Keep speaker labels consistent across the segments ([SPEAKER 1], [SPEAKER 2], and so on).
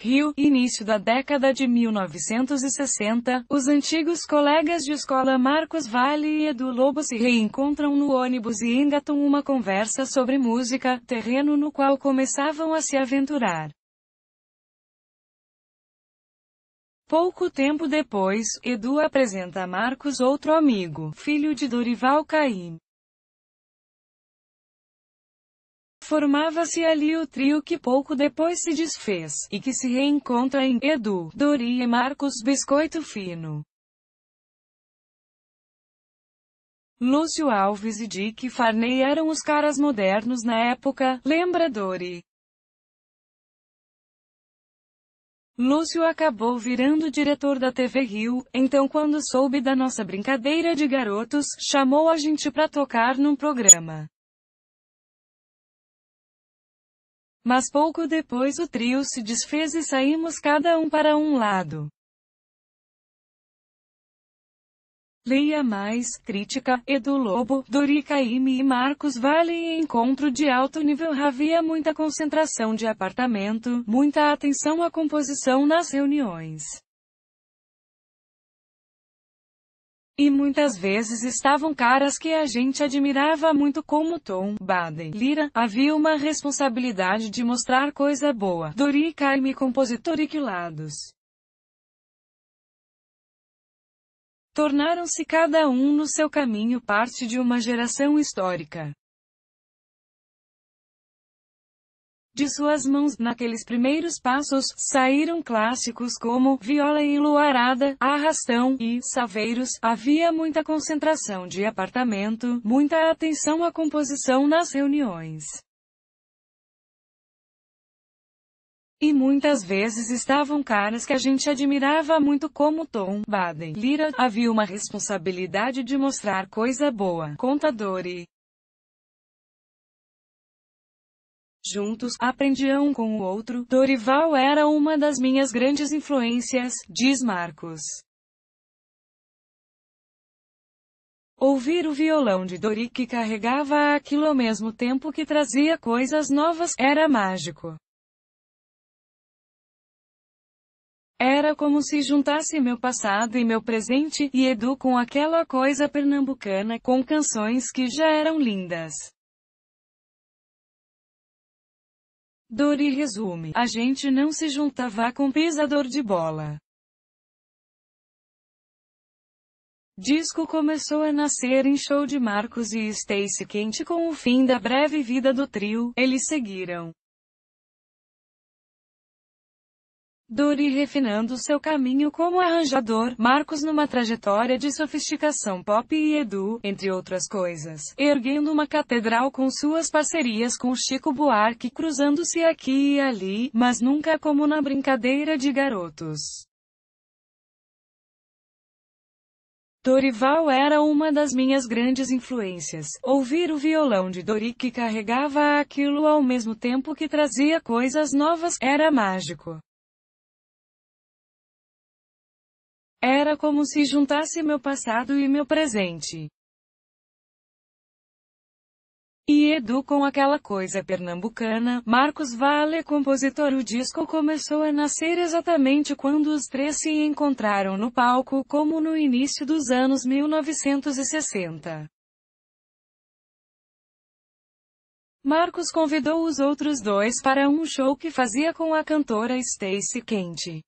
[SPEAKER 1] Rio, início da década de 1960, os antigos colegas de escola Marcos Vale e Edu Lobo se reencontram no ônibus e engatam uma conversa sobre música, terreno no qual começavam a se aventurar. Pouco tempo depois, Edu apresenta a Marcos outro amigo, filho de Dorival Caim. Formava-se ali o trio que pouco depois se desfez, e que se reencontra em Edu, Dori e Marcos Biscoito Fino.
[SPEAKER 2] Lúcio Alves e Dick Farney eram os caras modernos na época, lembra Dori?
[SPEAKER 1] Lúcio acabou virando diretor da TV Rio, então quando soube da nossa brincadeira de garotos, chamou a gente pra tocar num programa.
[SPEAKER 2] Mas pouco depois o trio se desfez e saímos cada um para um lado.
[SPEAKER 1] Leia mais, crítica, Edu Lobo, Dori Caymmi e Marcos Vale em encontro de alto nível havia muita concentração de apartamento, muita atenção à composição nas reuniões. E muitas vezes estavam caras que a gente admirava muito como Tom, Baden, Lira, havia uma responsabilidade de mostrar coisa boa, Dori Caime compositor
[SPEAKER 2] e Tornaram-se cada um no seu caminho parte de uma geração histórica.
[SPEAKER 1] De suas mãos, naqueles primeiros passos, saíram clássicos como Viola e Luarada, Arrastão e Saveiros. Havia muita concentração de apartamento, muita atenção à composição nas reuniões. E muitas vezes estavam caras que a gente admirava muito como Tom, Baden, Lira, havia uma responsabilidade de mostrar coisa boa, contador e Juntos, aprendiam um com o outro. Dorival era uma das minhas grandes influências, diz Marcos. Ouvir o violão de Dori que carregava aquilo ao mesmo tempo que trazia coisas novas, era mágico. Era como se juntasse meu passado e meu presente, e Edu com aquela coisa pernambucana, com canções que já eram lindas.
[SPEAKER 2] Dori resume, a gente não se juntava com pesador de bola.
[SPEAKER 1] Disco começou a nascer em show de Marcos e Stacy Quente com o fim da breve vida do trio, eles seguiram Dori refinando seu caminho como arranjador, Marcos numa trajetória de sofisticação pop e edu, entre outras coisas, erguendo uma catedral com suas parcerias com Chico Buarque cruzando-se aqui e ali, mas nunca como na brincadeira de garotos. Dorival era uma das minhas grandes influências. Ouvir o violão de Dori que carregava aquilo ao mesmo tempo que trazia coisas novas, era mágico.
[SPEAKER 2] Era como se juntasse meu passado e meu presente. E Edu
[SPEAKER 1] com aquela coisa pernambucana, Marcos Vale, compositor o disco começou a nascer exatamente quando os três se encontraram no palco, como no início dos anos 1960. Marcos convidou os outros dois para um show que fazia com a cantora Stacy Kent.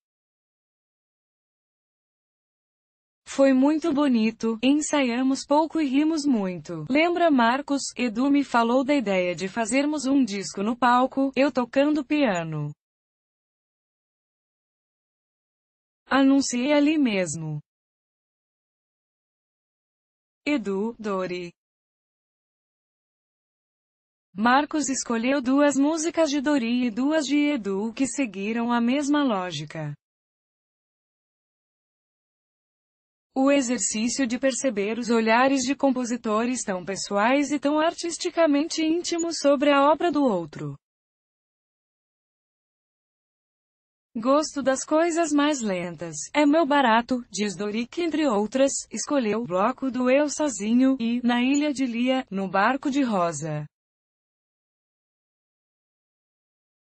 [SPEAKER 1] Foi muito bonito, ensaiamos pouco e rimos muito. Lembra Marcos, Edu me falou da ideia
[SPEAKER 2] de fazermos um disco no palco, eu tocando piano. Anunciei ali mesmo. Edu, Dori.
[SPEAKER 1] Marcos escolheu duas músicas de Dori e duas de Edu que seguiram a mesma lógica. O exercício de perceber os olhares de compositores tão pessoais e tão artisticamente íntimos sobre a obra do outro. Gosto das coisas mais lentas. É meu barato, diz Dori que entre outras, escolheu o bloco do Eu Sozinho e, na Ilha de Lia, no barco de Rosa.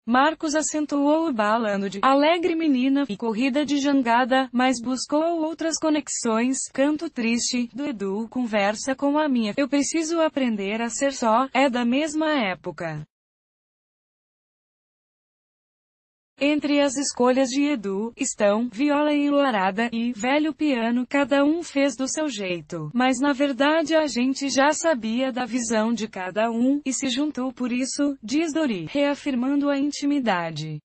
[SPEAKER 1] Marcos acentuou o balano de alegre menina e corrida de jangada, mas buscou outras conexões. Canto triste, do Edu, conversa com a minha. Eu preciso aprender a ser só, é da mesma época. Entre as escolhas de Edu, estão, viola enluarada, e, velho piano, cada um fez do seu jeito. Mas na verdade a gente já sabia da visão de cada um, e se
[SPEAKER 2] juntou por isso, diz Dori, reafirmando a intimidade.